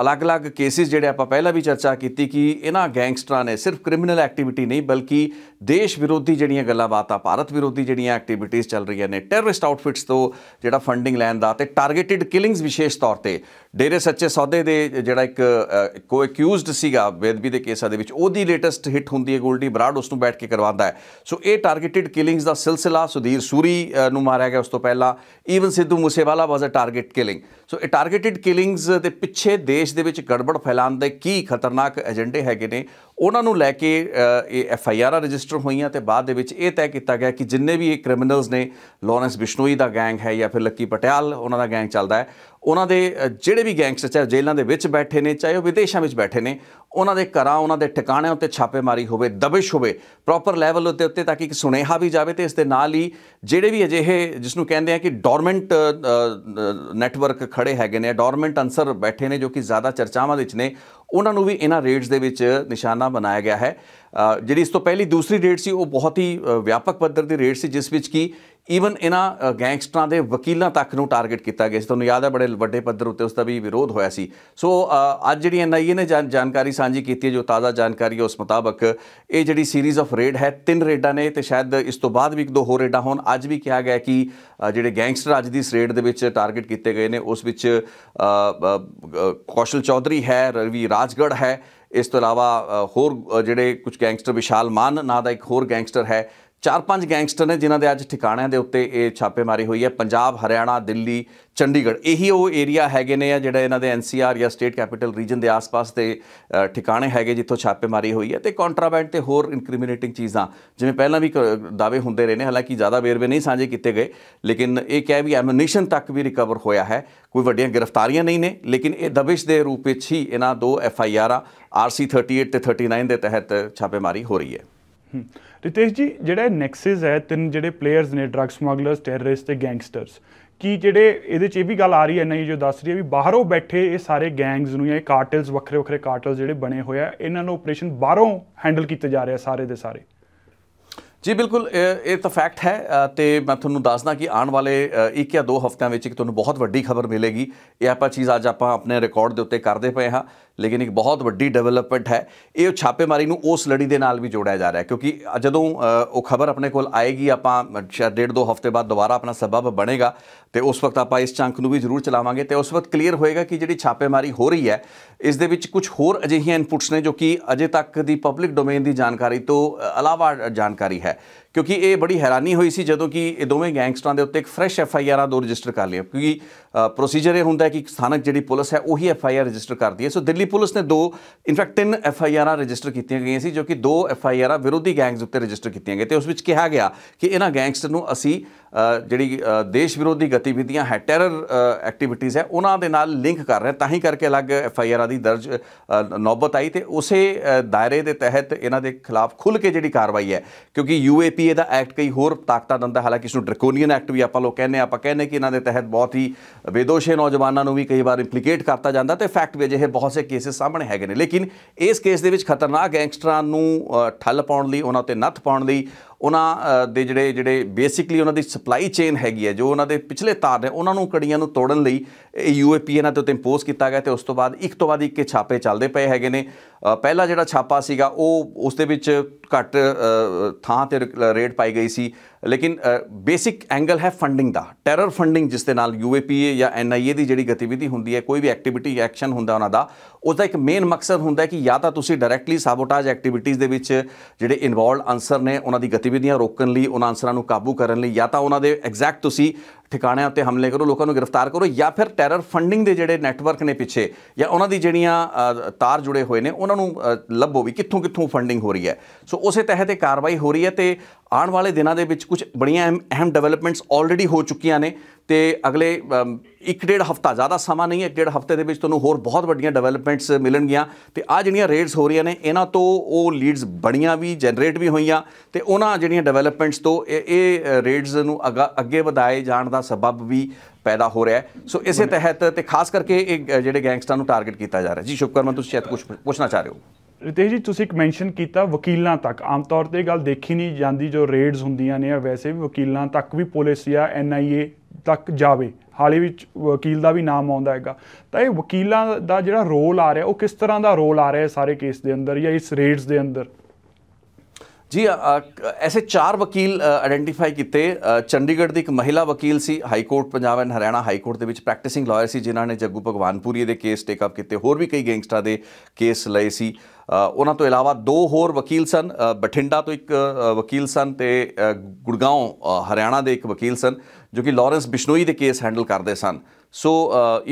ਅਲੱਗ-ਅਲੱਗ ਕੇਸਿਸ ਜਿਹੜੇ ਆਪਾਂ ਪਹਿਲਾਂ ਵੀ ਚਰਚਾ ਕੀਤੀ ਕਿ ਇਹਨਾਂ ਗੈਂਗਸਟਰਾਂ ਨੇ ਸਿਰਫ ਕ੍ਰਿਮੀਨਲ ਐਕਟੀਵਿਟੀ ਨਹੀਂ ਬਲਕਿ ਦੇਸ਼ ਵਿਰੋਧੀ ਜਿਹੜੀਆਂ ਗੱਲਾਂ ਬਾਤਾਂ ਭਾਰਤ ਵਿਰੋਧੀ ਜਿਹੜੀਆਂ ਐਕਟੀਵਿਟੀਆਂ ਚੱਲ ਰਹੀਆਂ ਨੇ ਟੈਰਰਿਸਟ ਆਊਟਫਿਟਸ ਤੋਂ ਜਿਹੜਾ ਫੰਡਿੰਗ ਲੈਣ ਦਾ ਤੇ ਟਾਰਗੇਟਿਡ ਕਿਲਿੰਗਸ ਵਿਸ਼ੇਸ਼ ਤੌਰ ਤੇ ਡੇਰੇ ਸੱਚੇ ਸੌਦੇ ਦੇ ਜਿਹੜਾ ਇੱਕ ਕੋ ਅਕਿਊਜ਼ਡ ਸੀਗਾ ਵੇਦਵੀ ਦੇ ਕੇਸਾਂ ਦੇ ਵਿੱਚ ਉਹਦੀ ਲੇਟੈਸਟ ਹਿੱਟ ਹੁੰਦੀ ਹੈ ਗੋਲਡੀ ਬਰਾੜ ਉਸ ਨੂੰ ਬੈਠ ਕੇ ਕਰਵਾਉਂਦਾ ਹੈ ਸੋ ਇਹ ਟਾਰਗੇਟਿਡ ਕਿਲਿੰਗਸ ਦਾ ਸਿਲਸਿਲਾ ਸੁਧੀਰ ਸੂਰੀ ਨੂੰ ਮਾਰਿਆ ਗਿਆ ਉਸ ਤੋਂ ਪਹਿਲਾਂ even Sidhu Moosewala was a target killing so ਇਹ ਟਾਰਗੇਟਿਡ ਕਿਲਿੰਗਸ ਦੇ ਪਿੱਛੇ ਦੇਸ਼ ਦੇ ਵਿੱਚ ਗੜਬੜ ਫੈਲਾਉਣ ਦੇ ਕੀ ਖਤਰਨਾਕ ਏਜੰਡੇ ਹੈਗੇ ਨੇ ਉਹਨਾਂ ਨੂੰ ਲੈ ਕੇ ਇਹ ਐਫ ਆਈ ਆਰ ਰਜਿਸਟਰ ਹੋਈਆਂ ਤੇ ਬਾਅਦ ਦੇ ਵਿੱਚ ਇਹ ਤੈਅ ਕੀਤਾ ਗਿਆ ਕਿ ਜਿੰਨੇ ਵੀ ਇਹ ਕ੍ਰਿਮੀਨਲਸ ਨੇ ਲਾਰੈਂਸ ਬਿਸ਼ਨੋਈ ਦਾ ਗੈਂਗ ਹੈ ਜਾਂ ਫਿਰ ਲੱਕੀ ਪਟਿਆਲ ਉਹਨਾਂ ਦਾ ਗੈਂਗ ਚੱਲਦਾ ਹੈ ਉਹਨਾਂ ਦੇ ਜਿਹੜੇ ਵੀ ਗੈਂਗਸਟਰ ਚਾਹ ਜੇਲ੍ਹਾਂ ਦੇ ਵਿੱਚ ਬੈਠੇ ਨੇ ਚਾਹੇ ਉਹ ਵਿਦੇਸ਼ਾਂ ਵਿੱਚ ਬੈਠੇ ਨੇ ਉਹਨਾਂ ਦੇ ਘਰਾਂ ਉਹਨਾਂ ਦੇ ਟਿਕਾਣਿਆਂ ਉੱਤੇ ਛਾਪੇਮਾਰੀ ਹੋਵੇ ਦਬਿਸ਼ ਹੋਵੇ ਪ੍ਰੋਪਰ ਲੈਵਲ ਉੱਤੇ ਉੱਤੇ ਤਾਂ ਕਿ ਇੱਕ ਸੁਨੇਹਾ ਵੀ ਜਾਵੇ ਤੇ ਇਸ ਦੇ ਨਾਲ ਹੀ ਜਿਹੜੇ ਵੀ ਅਜਿਹੇ ਜਿਸ ਨੂੰ ਕਹਿੰਦੇ ਆ ਕਿ ਡੋਰਮੈਂਟ ਨੈਟਵਰਕ ਖੜੇ ਹੈਗੇ ਨੇ ਡੋਰਮੈਂਟ ਅਨਸਰ ਬੈਠੇ ਨੇ ਜੋ ਕਿ ਜ਼ਿਆਦਾ ਚਰਚਾਵਾਂ ਵਿੱਚ ਨੇ ਉਹਨਾਂ ਨੂੰ ਵੀ ਇਹਨਾਂ ਰੇਡਸ ਦੇ ਵਿੱਚ ਨਿਸ਼ਾਨਾ ਬਣਾਇਆ ਗਿਆ ਹੈ ਜਿਹੜੀ ਇਸ ਤੋਂ ਪਹਿਲੀ ਦੂਸਰੀ ਰੇਡ ਸੀ ਉਹ ਬਹੁਤ ਹੀ ਵਿਆਪਕ ਪੱਧਰ ਦੀ ਰੇਡ ਸੀ ਜਿਸ ਵਿੱਚ ਕੀ ਈਵਨ ਇਹਨਾਂ ਗੈਂਗਸਟਰਾਂ ਦੇ ਵਕੀਲਾਂ ਤੱਕ ਨੂੰ ਟਾਰਗੇਟ ਕੀਤਾ ਗਿਆ ਸੀ ਤੁਹਾਨੂੰ ਯਾਦ ਹੈ ਬੜੇ ਵੱਡੇ ਪੱਧਰ ਉੱਤੇ ਉਸ ਦਾ ਵੀ ਵਿਰੋਧ ਹੋਇਆ ਸੀ ਸੋ ਅੱਜ ਜਿਹੜੀ ਐਨਆਈਏ ਨੇ ਜਾਣਕਾਰੀ ਸਾਂਝੀ ਕੀਤੀ ਹੈ ਜੋ ਤਾਜ਼ਾ ਜਾਣਕਾਰੀ ਹੈ ਉਸ ਮੁਤਾਬਕ ਇਹ ਜਿਹੜੀ ਸੀਰੀਜ਼ ਆਫ ਰੇਡ ਹੈ ਤਿੰਨ ਰੇਡਾਂ ਨੇ ਤੇ ਸ਼ਾਇਦ ਇਸ ਤੋਂ ਬਾਅਦ ਵੀ ਇੱਕ ਦੋ ਹੋਰ ਰੇਡਾਂ ਹੋਣ ਅੱਜ ਵੀ ਕਿਹਾ ਗਿਆ ਕਿ ਜਿਹੜੇ ਗੈਂਗਸਟਰ ਅੱਜ ਦੀ ਇਸ ਰੇਡ ਦੇ ਵਿੱਚ ਟਾਰਗੇਟ ਕੀਤੇ ਗਏ ਨੇ ਉਸ ਵਿੱਚ ਕੌਸ਼ਲ ਚੌਧਰੀ ਹੈ ਰਵੀ ਰਾਜਗੜ ਹੈ ਇਸ ਤੋਂ ਇਲਾਵਾ ਹੋਰ ਜਿਹੜੇ ਕੁਝ ਗੈਂਗਸਟਰ ਵਿਸ਼ਾਲ ਮਾਨ ਨਾਂ ਦਾ ਇੱਕ ਹੋਰ ਗੈਂਗਸਟਰ ਹੈ ਚਾਰ ਪੰਜ ਗੈਂਗਸਟਰ ਨੇ ਜਿਨ੍ਹਾਂ ਦੇ ਅੱਜ ਠਿਕਾਣਿਆਂ ਦੇ ਉੱਤੇ ਇਹ ਛਾਪੇਮਾਰੀ ਹੋਈ ਹੈ ਪੰਜਾਬ ਹਰਿਆਣਾ ਦਿੱਲੀ ਚੰਡੀਗੜ੍ਹ ਇਹੀ ਉਹ ਏਰੀਆ ਹੈਗੇ ਨੇ ਆ ਜਿਹੜਾ ਇਹਨਾਂ ਦੇ ਐਨਸੀਆਰ ਜਾਂ ਸਟੇਟ ਕੈਪੀਟਲ ਰੀਜਨ ਦੇ ਆਸ-ਪਾਸ ਦੇ ਠਿਕਾਣੇ ਹੈਗੇ ਜਿੱਥੋਂ ਛਾਪੇਮਾਰੀ ਹੋਈ ਹੈ ਤੇ ਕੰਟਰਾਬੈਂਡ ਤੇ ਹੋਰ ਇਨਕ੍ਰਿਮੀਨੇਟਿੰਗ ਚੀਜ਼ਾਂ ਜਿਵੇਂ ਪਹਿਲਾਂ ਵੀ ਦਾਅਵੇ ਹੁੰਦੇ ਰਹੇ ਨੇ ਹਾਲਾਂਕਿ ਜ਼ਿਆਦਾ ਵੇਰਵੇ ਨਹੀਂ ਸਾਂਝੇ ਕੀਤੇ ਗਏ ਲੇਕਿਨ ਇਹ ਕਹਿ ਵੀ ਐਮੂਨੀਸ਼ਨ ਤੱਕ ਵੀ ਰਿਕਵਰ ਹੋਇਆ ਹੈ ਕੋਈ ਵੱਡੀਆਂ ਗ੍ਰਿਫਤਾਰੀਆਂ ਨਹੀਂ ਨੇ ਲੇਕਿਨ ਇਹ ਦਬਿਸ਼ ਦੇ ਰੂਪ ਵਿੱਚ ਹੀ ਇਹਨਾਂ ਦੋ ਐਫ ਆਈ ਆਰ ਆਰਸੀ 38 ਤੇ 39 ਦੇ ਤਹਿਤ ਛਾਪੇਮਾਰੀ ਹੋ ਰਹੀ ਹੈ ਰਿਤੇਸ਼ ਜੀ ਜਿਹੜਾ ਨੈਕਸਸ ਹੈ ਤਿੰਨ ਜਿਹੜੇ ਪਲੇਅਰਸ ਨੇ ਡਰੱਗ ਸਮਗਲਰਸ ਟੈਰਰਿਸਟ ਤੇ ਗੈਂਗਸਟਰਸ ਕੀ ਜਿਹੜੇ ਇਹਦੇ 'ਚ ਇਹ ਵੀ ਗੱਲ ਆ ਰਹੀ ਹੈ ਨਹੀਂ ਜੋ ਦੱਸ ਰਹੀ ਹੈ ਵੀ ਬਾਹਰੋਂ ਬੈਠੇ ਇਹ ਸਾਰੇ ਗੈਂਗਸ ਨੂੰ ਜਾਂ ਇਹ ਕਾਰਟਲਸ ਵੱਖਰੇ ਵੱਖਰੇ ਕਾਰਟਲਸ ਜਿਹੜੇ ਬਣੇ ਹੋਏ ਆ ਇਹਨਾਂ ਨੂੰ ਆਪਰੇਸ਼ਨ ਬਾਹਰੋਂ ਹੈਂਡਲ ਕੀਤਾ ਜਾ ਰਿਹਾ ਸਾਰੇ ਦੇ ਸਾਰੇ ਜੀ ਬਿਲਕੁਲ ਇਹ ਤਾਂ ਫੈਕਟ ਹੈ ਤੇ ਮੈਂ ਤੁਹਾਨੂੰ ਦੱਸਦਾ ਕਿ ਆਉਣ ਵਾਲੇ ਇੱਕ ਜਾਂ ਦੋ ਹਫ਼ਤਿਆਂ ਵਿੱਚ ਇੱਕ ਤੁਹਾਨੂੰ ਬਹੁਤ ਵੱਡੀ ਖਬਰ ਮਿਲੇਗੀ ਇਹ ਆਪਾਂ ਚੀਜ਼ ਅੱਜ ਆਪਾਂ ਆਪਣੇ ਰਿਕਾਰਡ ਦੇ ਉੱਤੇ ਕਰਦੇ ਪਏ ਹਾਂ ਲੇਕਿਨ ਇੱਕ ਬਹੁਤ ਵੱਡੀ ਡਿਵੈਲਪਮੈਂਟ ਹੈ ਇਹ ਛਾਪੇਮਾਰੀ ਨੂੰ ਉਸ ਲੜੀ ਦੇ ਨਾਲ ਵੀ ਜੋੜਿਆ ਜਾ ਰਿਹਾ ਕਿਉਂਕਿ ਜਦੋਂ ਉਹ ਖਬਰ ਆਪਣੇ ਕੋਲ ਆਏਗੀ ਆਪਾਂ ਸ਼ਾਇਦ ਡੇਢ ਦੋ ਹਫ਼ਤੇ ਬਾਅਦ ਦੁਬਾਰਾ ਆਪਣਾ ਸਬਬ ਬਣੇਗਾ ਤੇ ਉਸ ਵਕਤ ਆਪਾਂ ਇਸ ਚੰਕ ਨੂੰ ਵੀ ਜ਼ਰੂਰ ਚਲਾਵਾਂਗੇ ਤੇ ਉਸ ਵਕਤ ਕਲੀਅਰ ਹੋਏਗਾ ਕਿ ਜਿਹੜੀ ਛਾਪੇਮਾਰੀ ਹੋ ਰਹੀ ਹੈ ਇਸ ਦੇ ਵਿੱਚ ਕੁਝ ਹੋਰ ਅਜਿਹੀਆਂ ਇਨਪੁਟਸ ਨੇ ਜੋ ਕਿ ਅਜੇ ਤੱਕ ਦੀ ਪਬਲਿਕ ਡੋਮੇਨ ਦੀ ਜਾਣਕਾਰੀ ਤੋਂ ਅਲਾਵਾ ਜਾਣਕਾਰੀ ਹੈ ਕਿਉਂਕਿ ਇਹ ਬੜੀ ਹੈਰਾਨੀ ਹੋਈ ਸੀ ਜਦੋਂ ਕਿ ਇਹ ਦੋਵੇਂ ਗੈਂਗਸਟਰਾਂ ਦੇ ਉੱਤੇ ਇੱਕ ਫਰੈਸ਼ ਐਫ ਆਈ ਆਰਾਂ ਦੋ ਰਜਿਸਟਰ ਕਰ ਲਿਆ ਕਿਉਂਕਿ ਪ੍ਰੋਸੀਜਰ ਇਹ ਹੁੰਦਾ ਹੈ ਕਿ ਸਥਾਨਕ ਜਿਹੜੀ ਪੁਲਿਸ ਹੈ ਉਹੀ ਐਫ ਆਈ ਆਰ ਰਜਿਸਟਰ ਕਰਦੀ ਹੈ ਸੋ ਦਿੱਲੀ ਪੁਲਿਸ ਨੇ ਦੋ ਇਨਫੈਕਟ ਤਿੰਨ ਐਫ ਆਈ ਆ ਰਜਿਸਟਰ ਕੀਤੀਆਂ ਗਈਆਂ ਸੀ ਜੋ ਕਿ ਦੋ ਐਫ ਆਈ ਆ ਵਿਰੋਧੀ ਗੈਂਗਸ ਉੱਤੇ ਰਜਿਸਟਰ ਕੀਤੀਆਂ ਗਈਆਂ ਤੇ ਉਸ ਵਿੱਚ ਕਿਹਾ ਗਿਆ ਕਿ ਇਹਨਾਂ ਗੈਂਗਸਟਰ ਨੂੰ ਅਸੀਂ ਜਿਹੜੀ ਦੇਸ਼ ਵਿਰੋਧੀ ਗਤੀਵਿਧੀਆਂ ਹੈ ਟੈਰਰ ਐਕਟੀਵਿਟੀਜ਼ ਹੈ ਉਹਨਾਂ ਦੇ ਨਾਲ ਲਿੰਕ ਕਰ ਰਹੇ ਤਾਂ ਹੀ ਕਰਕੇ ਅਲੱਗ ਐਫ ਆਈ ਆਰ ਆਦੀ ਦਰਜ ਨੌਬਤ ਆਈ ਤੇ ਉਸੇ ਦਾਇਰੇ ਦੇ ਤਹਿਤ ਇਹਨਾਂ ਦੇ ਖਿਲਾਫ ਖੁੱਲ ਕੇ ਜਿਹੜੀ ਕਾਰਵਾਈ ਹੈ ਕਿਉਂਕਿ U A P A the act ਕਈ ਹੋਰ ਤਾਕਤਾਂ ਦਿੰਦਾ ਹਾਲਾਂਕਿ ਇਸ ਨੂੰ ਡਰਕੋਨੀਅਨ ਐਕਟ ਵੀ ਆਪਾਂ ਲੋਕ ਕਹਿੰਦੇ ਆਪਾਂ ਕਹਿੰਦੇ ਕਿ ਇਹਨਾਂ ਦੇ ਤਹਿਤ ਬਹੁਤ ਹੀ ਬੇਦੋਸ਼ੇ ਨੌਜਵਾਨਾਂ ਨੂੰ ਵੀ ਕਈ ਵਾਰ ਇੰਪਲੀਕੇਟ ਕਰਤਾ ਜਾਂਦਾ ਤੇ ਫੈਕਟ ਵੀ ਅਜਿਹੇ ਬਹੁਤ ਸੇ ਕੇਸਿਸ ਸਾਹਮਣੇ ਹੈਗੇ ਨੇ ਲੇਕਿਨ ਇਸ ਕੇਸ ਦੇ ਵਿੱਚ ਖਤਰਨਾਕ ਗੈਂਗਸਟਰਾਂ ਨੂੰ ਠੱਲ ਪਾਉਣ ਲਈ ਉਹਨਾਂ ਤੇ ਨੱਥ ਪਾਉਣ ਲਈ ਉਹਨਾਂ ਦੇ ਜਿਹੜੇ ਜਿਹੜੇ ਬੇਸਿਕਲੀ ਉਹਨਾਂ ਦੀ ਸਪਲਾਈ ਚੇਨ ਹੈਗੀ ਹੈ ਜੋ ਉਹਨਾਂ ਦੇ ਪਿਛਲੇ ਤਾਰ ਨੇ ਉਹਨਾਂ ਨੂੰ ਕੜੀਆਂ ਨੂੰ ਤੋੜਨ ਲਈ ਯੂਏਪੀ ਇਹਨਾਂ ਤੇ ਉੱਤੇ ਇੰਪੋਜ਼ ਕੀਤਾ ਗਿਆ ਤੇ ਉਸ ਤੋਂ ਬਾਅਦ ਇੱਕ ਤੋਂ ਬਾਅਦ ਇੱਕ ਕੇ ਛਾਪੇ ਚੱਲਦੇ ਪਏ ਹੈਗੇ ਨੇ ਪਹਿਲਾ ਜਿਹੜਾ ਛਾਪਾ ਸੀਗਾ ਉਹ ਉਸ ਦੇ ਵਿੱਚ ਘੱਟ ਥਾਂ ਤੇ ਰੇਡ ਪਾਈ ਗਈ ਸੀ ਲੇਕਿਨ ਬੇਸਿਕ ਐਂਗਲ ਹੈ ਫੰਡਿੰਗ ਦਾ ਟੈਰਰ ਫੰਡਿੰਗ ਜਿਸ ਦੇ ਨਾਲ ਯੂਏਪੀਏ ਜਾਂ ਐਨਆਈਏ ਦੀ ਜਿਹੜੀ ਗਤੀਵਿਧੀ ਹੁੰਦੀ ਹੈ ਕੋਈ ਵੀ ਐਕਟੀਵਿਟੀ ਐਕਸ਼ਨ ਹੁੰਦਾ ਉਹਨਾਂ ਦਾ ਉਹਦਾ ਇੱਕ ਮੇਨ ਮਕਸਦ ਹੁੰਦਾ ਕਿ ਜਾਂ ਤਾਂ ਤੁਸੀਂ ਡਾਇਰੈਕਟਲੀ ਸਾਬੋਟਾਜ ਐਕਟੀਵਿਟੀਆਂ ਦੇ ਵਿੱਚ ਜਿਹੜੇ ਇਨਵੋਲਡ ਅਨਸਰ ਨੇ ਉਹਨਾਂ ਦੀ ਗਤੀਵਿਧੀਆਂ ਰੋਕਣ ਲਈ ਉਹਨਾਂ ਅਨਸਰਾਂ ਨੂੰ ਕਾਬੂ ਕਰਨ ਲਈ ਜਾਂ ਤਾਂ ਉਹਨਾਂ ਦੇ ਐਗਜ਼ੈਕਟ ਤੁਸੀਂ ਠਿਕਾਣਿਆਂ ਉੱਤੇ ਹਮਲੇ ਕਰੋ ਲੋਕਾਂ ਨੂੰ ਗ੍ਰਿਫਤਾਰ ਕਰੋ ਜਾਂ ਫਿਰ ਟੈਰਰ ਫੰਡਿੰਗ ਦੇ ਜਿਹੜੇ ਨੈਟਵਰਕ ਨੇ ਪਿੱਛੇ ਜਾਂ ਉਹਨਾਂ ਦੀ ਜਿਹੜੀਆਂ ਤਾਰ ਜੁੜੇ ਹੋਏ ਨੇ ਉਹਨਾਂ ਨੂੰ ਲੱਭੋ ਵੀ ਕਿੱਥੋਂ ਕਿੱਥੋਂ ਫੰਡਿੰਗ ਹੋ ਰਹੀ ਹੈ ਸੋ ਉਸੇ ਤਹਿਤ ਇਹ ਕਾਰਵਾਈ ਹੋ ਰਹੀ ਹੈ ਤੇ ਆਉਣ ਵਾਲੇ ਦਿਨਾਂ ਦੇ ਵਿੱਚ ਕੁਝ ਬੜੀਆਂ ਅਹਿਮ ਡਿਵੈਲਪਮੈਂਟਸ ਆਲਰੇਡੀ ਹੋ ਚੁੱਕੀਆਂ ਨੇ ਤੇ ਅਗਲੇ ਇੱਕ ਡੇਢ ਹਫਤਾ ਜ਼ਿਆਦਾ ਸਮਾਂ ਨਹੀਂ ਹੈ ਡੇਢ ਹਫਤੇ ਦੇ ਵਿੱਚ ਤੁਹਾਨੂੰ ਹੋਰ ਬਹੁਤ ਵੱਡੀਆਂ ਡਿਵੈਲਪਮੈਂਟਸ ਮਿਲਣਗੀਆਂ ਤੇ ਆ ਜਿਹੜੀਆਂ ਰੇਡਸ ਹੋ ਰਹੀਆਂ ਨੇ ਇਹਨਾਂ ਤੋਂ ਉਹ ਲੀਡਸ ਬਣੀਆਂ ਵੀ ਜਨਰੇਟ ਵੀ ਹੋਈਆਂ ਤੇ ਉਹਨਾਂ ਜਿਹੜੀਆਂ ਡਿਵੈਲਪਮੈਂਟਸ ਤੋਂ ਇਹ ਰੇਡਸ ਨੂੰ ਅੱਗੇ ਵਧਾਏ ਜਾਣ ਦਾ ਸਬਬ ਵੀ ਪੈਦਾ ਹੋ ਰਿਹਾ ਸੋ ਇਸੇ ਤਹਿਤ ਤੇ ਖਾਸ ਕਰਕੇ ਇਹ ਜਿਹੜੇ ਗੈਂਗਸਟਰਾਂ ਨੂੰ ਟਾਰਗੇਟ ਕੀਤਾ ਜਾ ਰਿਹਾ ਜੀ ਸ਼ੁਭਕਰਮਨ ਤੁਸੀਂ ਸ਼ਾਇਦ ਕੁਝ ਪੁੱਛਣਾ ਚਾਹ ਰਹੇ ਹੋ ਰਿਤੇਸ਼ ਜੀ ਤੁਸੀਂ ਇੱਕ ਮੈਂਸ਼ਨ ਕੀਤਾ ਵਕੀਲਾਂ ਤੱਕ ਆਮ ਤੌਰ ਤੇ ਗੱਲ ਦੇਖੀ ਨਹੀਂ ਜਾਂਦੀ ਜੋ ਰੇਡਸ ਹੁੰਦੀਆਂ ਨੇ ਵੈਸੇ ਵੀ ਵਕੀਲਾਂ ਤੱਕ ਵੀ ਪੁਲਿਸ ਜਾਂ ਐਨਆਈਏ ਤੱਕ ਜਾਵੇ ਹਾਲੇ ਵਿੱਚ ਵਕੀਲ ਦਾ ਵੀ ਨਾਮ ਆਉਂਦਾ ਹੈਗਾ ਤਾਂ ਇਹ ਵਕੀਲਾਂ ਦਾ ਜਿਹੜਾ ਰੋਲ ਆ ਰਿਹਾ ਉਹ ਕਿਸ ਤਰ੍ਹਾਂ ਦਾ ਰੋਲ ਆ ਰਿਹਾ ਸਾਰੇ ਕੇਸ ਦੇ ਅੰਦਰ ਜਾਂ ਇਸ ਰੇਡਸ ਦੇ ਅੰਦਰ ਜੀ ਐਸੇ ਚਾਰ ਵਕੀਲ ਆਇਡੈਂਟੀਫਾਈ ਕੀਤੇ ਚੰਡੀਗੜ੍ਹ ਦੀ ਇੱਕ ਮਹਿਲਾ ਵਕੀਲ ਸੀ high court Punjab and Haryana high court ਦੇ ਵਿੱਚ ਪ੍ਰੈਕਟਿਸਿੰਗ ਲਾਇਰ ਸੀ ਜਿਨ੍ਹਾਂ ਨੇ ਜੱਗੂ ਭਗਵਾਨਪੁਰੀ ਦੇ ਕੇਸ ਟੇਕ ਅਪ ਕੀਤੇ ਹੋਰ ਵੀ ਕਈ ਗੈਂਗਸਟਰਾਂ ਦੇ ਕੇਸ ਲਏ ਸੀ ਉਹਨਾਂ ਤੋਂ ਇਲਾਵਾ ਦੋ ਹੋਰ ਵਕੀਲ ਸਨ ਬਠਿੰਡਾ ਤੋਂ ਇੱਕ ਵਕੀਲ ਸਨ ਤੇ ਗੁੜਗਾਉਂ ਹਰਿਆਣਾ ਦੇ ਇੱਕ ਵਕੀਲ ਸਨ ਜੋ ਕਿ ਲਾਰੈਂਸ ਬਿਸ਼ਨੋਈ ਦੇ ਕੇਸ ਹੈਂਡਲ ਕਰਦੇ ਸਨ ਸੋ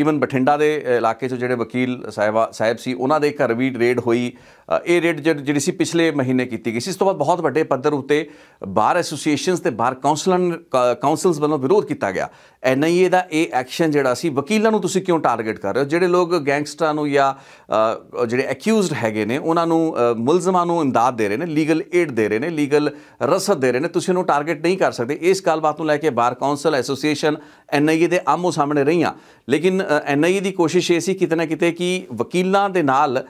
ਇਵਨ ਬਠਿੰਡਾ ਦੇ uh, ਇਲਾਕੇ 'ਚ ਜਿਹੜੇ ਵਕੀਲ ਸਾਹਿਬਾ ਸਾਹਿਬ ਸੀ ਉਹਨਾਂ ਦੇ ਘਰ ਵੀ ਰੇਡ ਹੋਈ uh, ਇਹ ਰੇਡ ਜਿਹੜੀ ਸੀ ਪਿਛਲੇ ਮਹੀਨੇ ਕੀਤੀ ਗਈ ਸੀ ਇਸ ਤੋਂ ਬਾਅਦ ਬਹੁਤ ਵੱਡੇ ਪੱਧਰ ਉੱਤੇ ਬਾਰ ਐਸੋਸੀਏਸ਼ਨਸ ਤੇ ਬਾਰ ਕਾਉਂਸਲਰ ਕਾਉਂਸਲਸ ਵੱਲੋਂ ਵਿਰੋਧ ਕੀਤਾ ਗਿਆ ਐਨਆਈਏ ਦਾ ਇਹ ਐਕਸ਼ਨ ਜਿਹੜਾ ਸੀ ਵਕੀਲਾਂ ਨੂੰ ਤੁਸੀਂ ਕਿਉਂ ਟਾਰਗੇਟ ਕਰ ਰਹੇ ਹੋ ਜਿਹੜੇ ਲੋਕ ਗੈਂਗਸਟਰਾਂ ਨੂੰ ਜਾਂ ਜਿਹੜੇ ਐਕਿਊਜ਼ਡ ਹੈਗੇ ਨੇ ਉਹਨਾਂ ਨੂੰ ਮੁਲਜ਼ਮਾਂ ਨੂੰ ਇਮਦਾਦ ਦੇ ਰਹੇ ਨੇ ਲੀਗਲ ਏਡ ਦੇ ਰਹੇ ਨੇ ਲੀਗਲ ਰਸਦ ਦੇ ਰਹੇ ਨੇ ਤੁਸੀਂ ਉਹਨੂੰ ਟਾਰਗੇਟ ਨਹੀਂ ਕਰ ਸਕਦੇ ਇਸ ਗੱਲਬਾਤ ਨੂੰ ਲੈ ਕੇ ਬਾਰ ਕਾਉਂਸਲ ਐਸੋਸੀਏਸ਼ਨ ਐਨਆਈਏ ਦੇ ਆਮੋ ਸਾਹਮਣੇ ਰਹੀ ਆ ਲੇਕਿਨ ਐਨਆਈਏ ਦੀ ਕੋਸ਼ਿਸ਼ ਇਹ ਸੀ ਕਿਤਨਾ ਕਿਤੇ ਕਿ ਵਕੀਲਾਂ ਦੇ ਨਾਲ